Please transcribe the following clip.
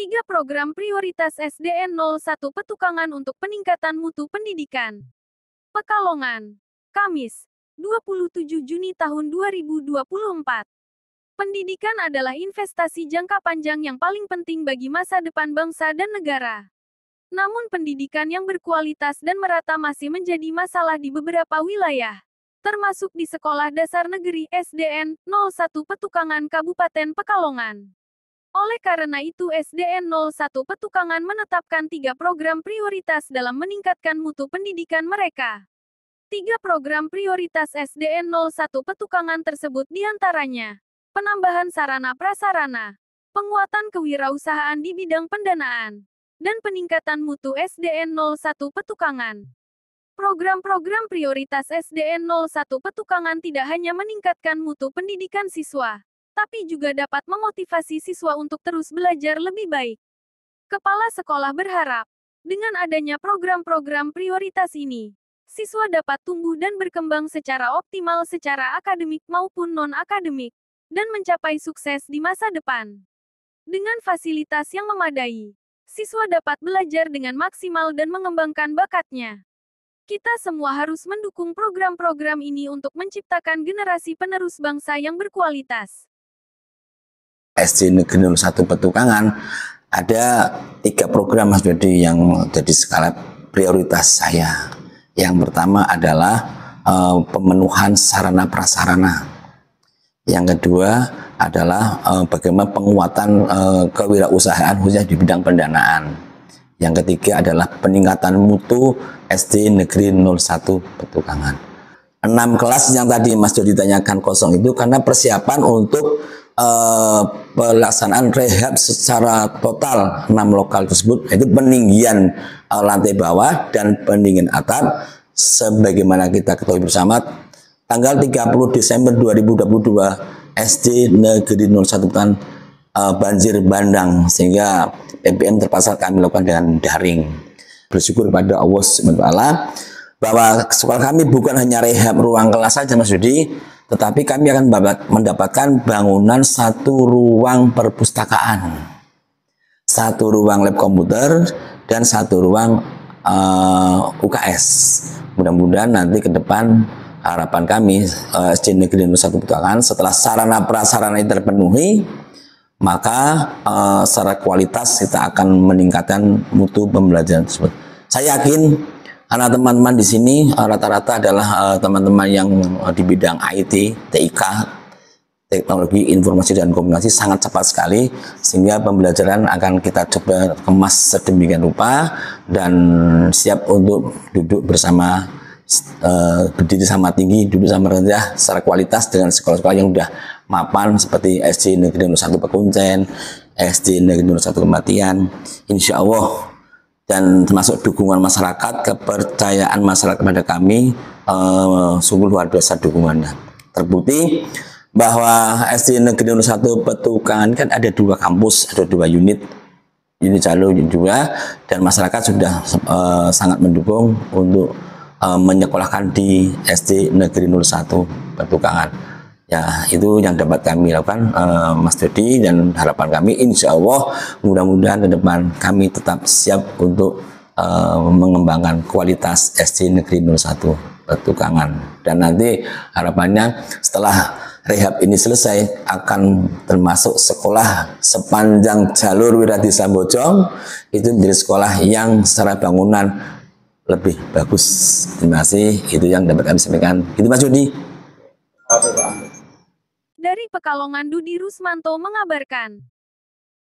Tiga program prioritas SDN 01 Petukangan untuk peningkatan mutu pendidikan. Pekalongan, Kamis, 27 Juni tahun 2024. Pendidikan adalah investasi jangka panjang yang paling penting bagi masa depan bangsa dan negara. Namun pendidikan yang berkualitas dan merata masih menjadi masalah di beberapa wilayah, termasuk di Sekolah Dasar Negeri SDN 01 Petukangan Kabupaten Pekalongan. Oleh karena itu SDN 01 Petukangan menetapkan tiga program prioritas dalam meningkatkan mutu pendidikan mereka. Tiga program prioritas SDN 01 Petukangan tersebut diantaranya penambahan sarana prasarana, penguatan kewirausahaan di bidang pendanaan, dan peningkatan mutu SDN 01 Petukangan. Program-program prioritas SDN 01 Petukangan tidak hanya meningkatkan mutu pendidikan siswa, tapi juga dapat memotivasi siswa untuk terus belajar lebih baik. Kepala sekolah berharap, dengan adanya program-program prioritas ini, siswa dapat tumbuh dan berkembang secara optimal secara akademik maupun non-akademik, dan mencapai sukses di masa depan. Dengan fasilitas yang memadai, siswa dapat belajar dengan maksimal dan mengembangkan bakatnya kita semua harus mendukung program-program ini untuk menciptakan generasi penerus bangsa yang berkualitas. SD Negeri 01 Petukangan ada tiga program Mas Dodi yang jadi skala prioritas saya. Yang pertama adalah e, pemenuhan sarana prasarana. Yang kedua adalah e, bagaimana penguatan e, kewirausahaan khususnya di bidang pendanaan. Yang ketiga adalah peningkatan mutu SD Negeri 01 Petukangan. Enam kelas yang tadi Mas Jody tanyakan kosong itu karena persiapan untuk uh, pelaksanaan rehab secara total enam lokal tersebut yaitu peninggian uh, lantai bawah dan pendingin atap sebagaimana kita ketahui bersama tanggal 30 Desember 2022 SD Negeri 01 Putan uh, banjir bandang sehingga PPM terpaksa kami lakukan dengan daring bersyukur kepada Allah SWT bahwa sekolah kami bukan hanya rehab ruang kelas saja Mas Yudi tetapi kami akan mendapatkan bangunan satu ruang perpustakaan, satu ruang lab komputer, dan satu ruang uh, eh, UKS. Mudah-mudahan nanti ke depan harapan kami uh, eh, SD Negeri Nusa Kebutuhan setelah sarana prasarana ini terpenuhi maka uh, secara kualitas kita akan meningkatkan mutu pembelajaran tersebut. Saya yakin karena teman-teman di sini eh, rata-rata adalah eh, teman-teman yang eh, di bidang IT, TIK, teknologi informasi dan komunikasi sangat cepat sekali sehingga pembelajaran akan kita coba kemas sedemikian rupa dan siap untuk duduk bersama berdiri sama tinggi duduk sama rendah secara kualitas dengan sekolah-sekolah yang sudah mapan seperti SD Negeri Nur 1 Pekuncen SD Negeri Nur 1 Kematian Insya Allah dan termasuk dukungan masyarakat, kepercayaan masyarakat kepada kami uh, sungguh luar biasa dukungannya. Terbukti bahwa SD Negeri 1 Petukangan kan ada dua kampus, ada dua unit, unit jalur juga, dan masyarakat sudah uh, sangat mendukung untuk uh, menyekolahkan di SD Negeri 01 Petukangan. Ya, itu yang dapat kami lakukan uh, Mas Dedi dan harapan kami insya Allah mudah-mudahan ke depan kami tetap siap untuk uh, mengembangkan kualitas SD Negeri 01 Petukangan. Dan nanti harapannya setelah rehab ini selesai akan termasuk sekolah sepanjang jalur Wirati Sambojong itu menjadi sekolah yang secara bangunan lebih bagus. Terima kasih. Itu yang dapat kami sampaikan. Itu Mas Yudi. Apa, Pekalongan Dudi Rusmanto mengabarkan.